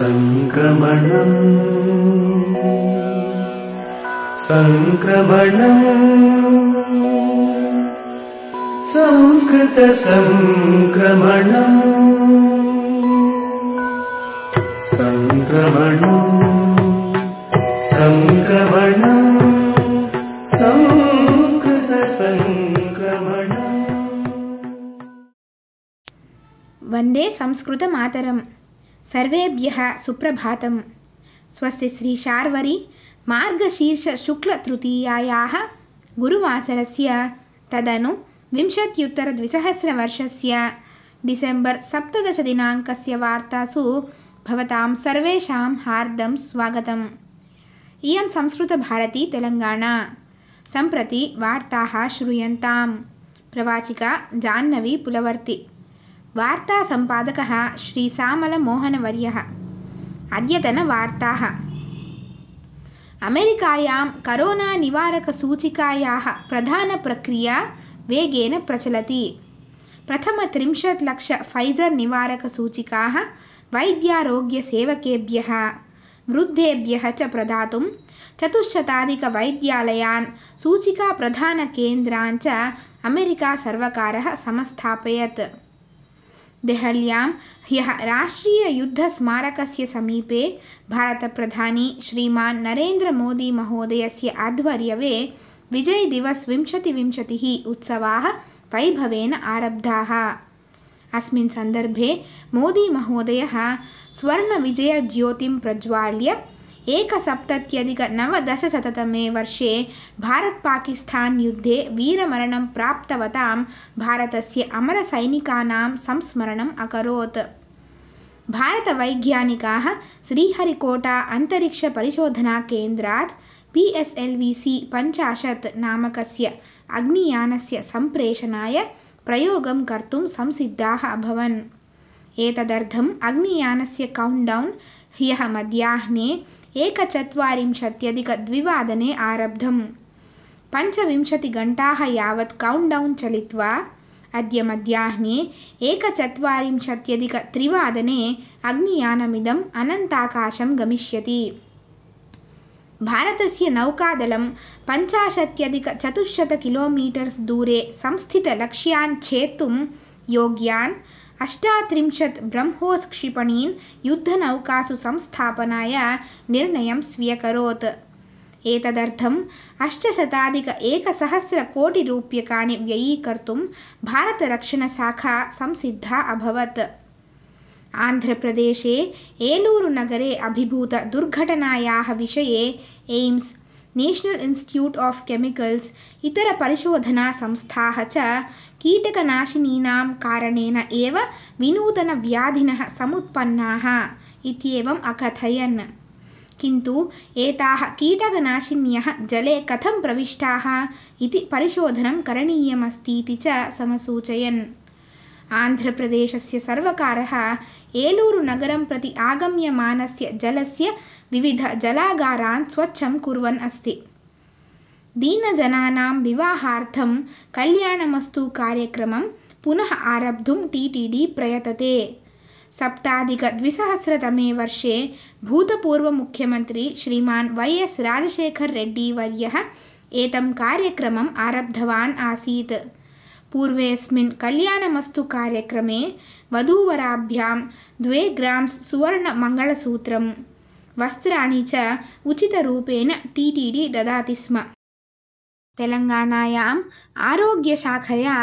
സംക്രമണം സംക്രമണം സംസ്കൃത സംക്രമണം സംക്രമണം സംക്രമണം സംസ്കൃത വന്ദേ സംസ്കൃത മാതരം सर्वेभ्यः सुप्रभात स्वस्ति श्रीशार्वरी मार्गशीर्षशुक्लतृतीयायाः गुरुवासरस्य तदनु विंशत्युत्तरद्विसहस्रवर्षस्य डिसेम्बर् सप्तदशदिनाङ्कस्य वार्तासु भवतां सर्वेषां हार्दं स्वागतम् इयं संस्कृतभारती तेलङ्गाणा सम्प्रति वार्ताः श्रूयन्तां प्रवाचिका जाह्नवी पुलवर्ति वार्तासम्पादकः श्रीसामलमोहनवर्यः अद्यतनवार्ताः अमेरिकायां करोना प्रधानप्रक्रिया वेगेन प्रचलति प्रथमत्रिंशत् लक्ष फैज़र् निवारकसूचिकाः वैद्यारोग्यसेवकेभ्यः वृद्धेभ्यः च प्रदातुं चतुश्शताधिकवैद्यालयान् सूचिकाप्रधानकेन्द्रान् च अमेरिकासर्वकारः समस्थापयत् देहल्यां ह्यः राष्ट्रीययुद्धस्मारकस्य समीपे भारतप्रधानी श्रीमान् नरेन्द्रमोदीमहोदयस्य आध्वर्यवे विजयदिवस् विंशतिविंशतिः उत्सवाः वैभवेन आरब्धाः अस्मिन् सन्दर्भे मोदीमहोदयः स्वर्णविजयज्योतिं प्रज्वाल्य एकसप्तत्यधिकनवदशशततमे वर्षे भारतपाकिस्थान् युद्धे वीरमरणं प्राप्तवतां भारतस्य अमरसैनिकानां संस्मरणम् अकरोत् भारतवैज्ञानिकाः श्रीहरिकोटा अन्तरिक्षपरिशोधनाकेन्द्रात् P S L V C पञ्चाशत् नामकस्य अग्नियानस्य सम्प्रेषणाय प्रयोगं कर्तुं संसिद्धाः अभवन् एतदर्थम् अग्नियानस्य कौण्ट् ह्यः मध्याह्ने एकचत्वारिंशत्यधिकद्विवादने आरब्धम् पञ्चविंशतिघण्टाः यावत् कौण्ट् डौन् चलित्वा अद्य मध्याह्ने एकचत्वारिंशत्यधिकत्रिवादने अग्नियानमिदम् अनन्ताकाशं गमिष्यति భారతస్య నౌకాదళం పంచాశత్యధిక చతుశ్శత కిలోమీటర్స్ దూరే సంస్థిత లక్ష్యాన్ చేతుం యోగ్యాన్ अष्टात्रिंशत् ब्रह्मोत्क्षिपणीन् युद्धनौकासु संस्थापनाय निर्णयं स्वीकरोत् एतदर्थम् अष्टशताधिक एकसहस्रकोटिरूप्यकाणि व्ययीकर्तुं भारतरक्षणशाखा संसिद्धा अभवत् आन्ध्रप्रदेशे एलूरुनगरे अभिभूतदुर्घटनायाः विषये AIIMS national institute of chemicals इतरपरिशोधनासंस्थाः च कीटकनाशिनीनां कारणेन एव विनूतनव्याधिनः समुत्पन्नाः इत्येवम् अकथयन् किन्तु एताः कीटकनाशिन्यः जले कथं प्रविष्टाः इति परिशोधनं इति च समसूचयन् आन्ध्रप्रदेशस्य सर्वकारः एलूरुनगरं प्रति आगम्यमानस्य जलस्य विविधजलागारान् स्वच्छं कुर्वन् अस्ति दीनजनानां विवाहार्थं कल्याणमस्तु कार्यक्रमं पुनः आरब्धुं टी टी डी प्रयतते सप्ताधिकद्विसहस्रतमे वर्षे भूतपूर्वमुख्यमन्त्री श्रीमान् वै एस् राजशेखररेड्डीवर्यः एतं कार्यक्रमम् आरब्धवान् आसीत् पूर्वेऽस्मिन् कार्यक्रमे वधूवराभ्यां द्वे ग्राम्स् सुवर्णमङ्गलसूत्रं वस्त्राणि च उचितरूपेण टी टी डी ददाति स्म तेलङ्गाणायाम् आरोग्यशाखया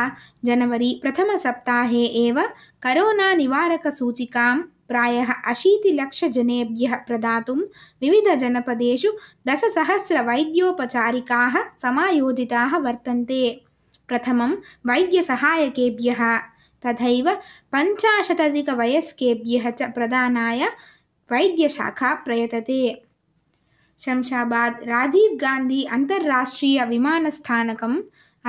जनवरी प्रथमसप्ताहे एव करोनानिवारकसूचिकां प्रायः अशीतिलक्षजनेभ्यः प्रदातुं विविधजनपदेषु दशसहस्रवैद्योपचारिकाः समायोजिताः वर्तन्ते प्रथमं वैद्यसहायकेभ्यः तथैव पञ्चाशतधिकवयस्केभ्यः च प्रदानाय वैद्यशाखा प्रयतते शंशाबाद् गांधी गान्धी अन्तराष्ट्रीयविमानस्थानकम्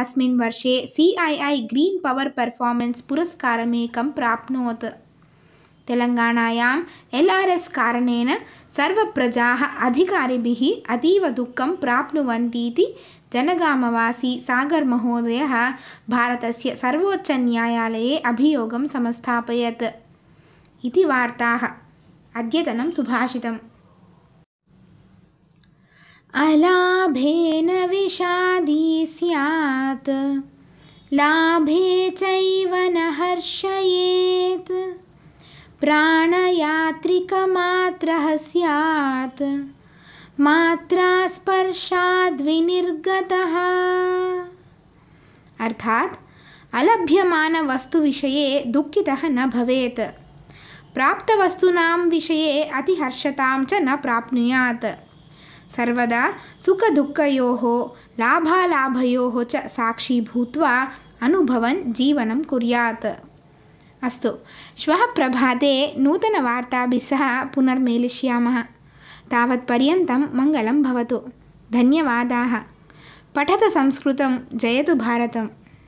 अस्मिन् वर्षे C I I green power performance पुरस्कारमेकं प्राप्नोत् तेलङ्गाणायाम् एल् आर् एस् कारणेन सर्वप्रजाः अधिकारिभिः अतीवदुःखं प्राप्नुवन्तीति जनगामवासी सागर् महोदयः भारतस्य सर्वोच्चन्यायालये अभियोगं समस्थापयत् इति वार्ताः अद्यतनं सुभाषितम् अलाभेन लाभे चैव न हर्षयेत् प्राणयात्रिकमात्रः स्यात् मात्रा स्पर्शाद् विनिर्गतः अर्थात् अलभ्यमानवस्तुविषये दुःखितः न भवेत् प्राप्तवस्तूनां विषये अतिहर्षतां च न प्राप्नुयात् सर्वदा सुखदुःखयोः लाभालाभयोः च साक्षी भूत्वा अनुभवन् जीवनं कुर्यात् अस्तु श्वः प्रभाते नूतनवार्ताभिस्सह पुनर्मेलिष्यामः तावत्पर्यन्तं मङ्गलं भवतु धन्यवादाः पठत संस्कृतं जयतु भारतम्